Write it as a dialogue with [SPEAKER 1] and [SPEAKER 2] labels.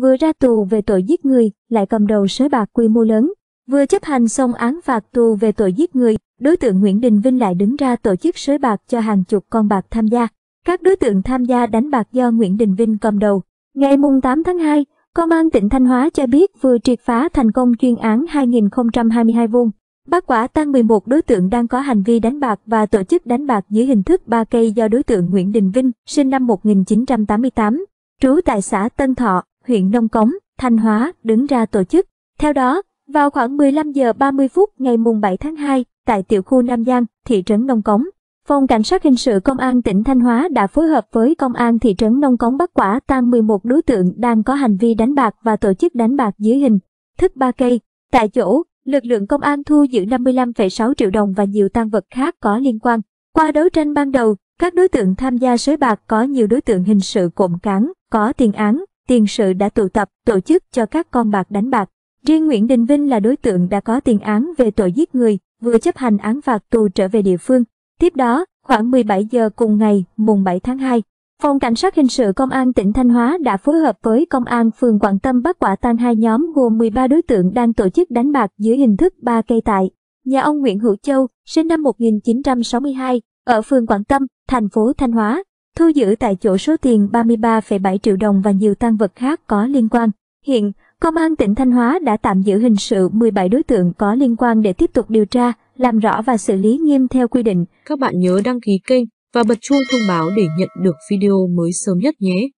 [SPEAKER 1] vừa ra tù về tội giết người, lại cầm đầu sới bạc quy mô lớn. Vừa chấp hành xong án phạt tù về tội giết người, đối tượng Nguyễn Đình Vinh lại đứng ra tổ chức sới bạc cho hàng chục con bạc tham gia. Các đối tượng tham gia đánh bạc do Nguyễn Đình Vinh cầm đầu. Ngày mùng 8 tháng 2, Công an tỉnh Thanh Hóa cho biết vừa triệt phá thành công chuyên án 2022 vuông, bắt quả tang 11 đối tượng đang có hành vi đánh bạc và tổ chức đánh bạc dưới hình thức ba cây do đối tượng Nguyễn Đình Vinh, sinh năm 1988, trú tại xã Tân Thọ, huyện Nông Cống, Thanh Hóa đứng ra tổ chức. Theo đó, vào khoảng 15 giờ 30 phút ngày mùng 7 tháng 2, tại tiểu khu Nam Giang, thị trấn Nông Cống, Phòng Cảnh sát Hình sự Công an tỉnh Thanh Hóa đã phối hợp với Công an thị trấn Nông Cống bắt quả tang 11 đối tượng đang có hành vi đánh bạc và tổ chức đánh bạc dưới hình thức ba cây. Tại chỗ, lực lượng công an thu giữ 55,6 triệu đồng và nhiều tăng vật khác có liên quan. Qua đấu tranh ban đầu, các đối tượng tham gia sới bạc có nhiều đối tượng hình sự cộm cán, có tiền án, tiền sự đã tụ tập, tổ chức cho các con bạc đánh bạc. Riêng Nguyễn Đình Vinh là đối tượng đã có tiền án về tội giết người, vừa chấp hành án phạt tù trở về địa phương. Tiếp đó, khoảng 17 giờ cùng ngày, mùng 7 tháng 2, Phòng Cảnh sát Hình sự Công an tỉnh Thanh Hóa đã phối hợp với Công an phường Quảng Tâm bắt quả tang hai nhóm gồm 13 đối tượng đang tổ chức đánh bạc dưới hình thức ba cây tại. Nhà ông Nguyễn Hữu Châu, sinh năm 1962, ở phường Quảng Tâm, thành phố Thanh Hóa, thu giữ tại chỗ số tiền 33,7 triệu đồng và nhiều tăng vật khác có liên quan. Hiện, Công an tỉnh Thanh Hóa đã tạm giữ hình sự 17 đối tượng có liên quan để tiếp tục điều tra, làm rõ và xử lý nghiêm theo quy định. Các bạn nhớ đăng ký kênh và bật chuông thông báo để nhận được video mới sớm nhất nhé.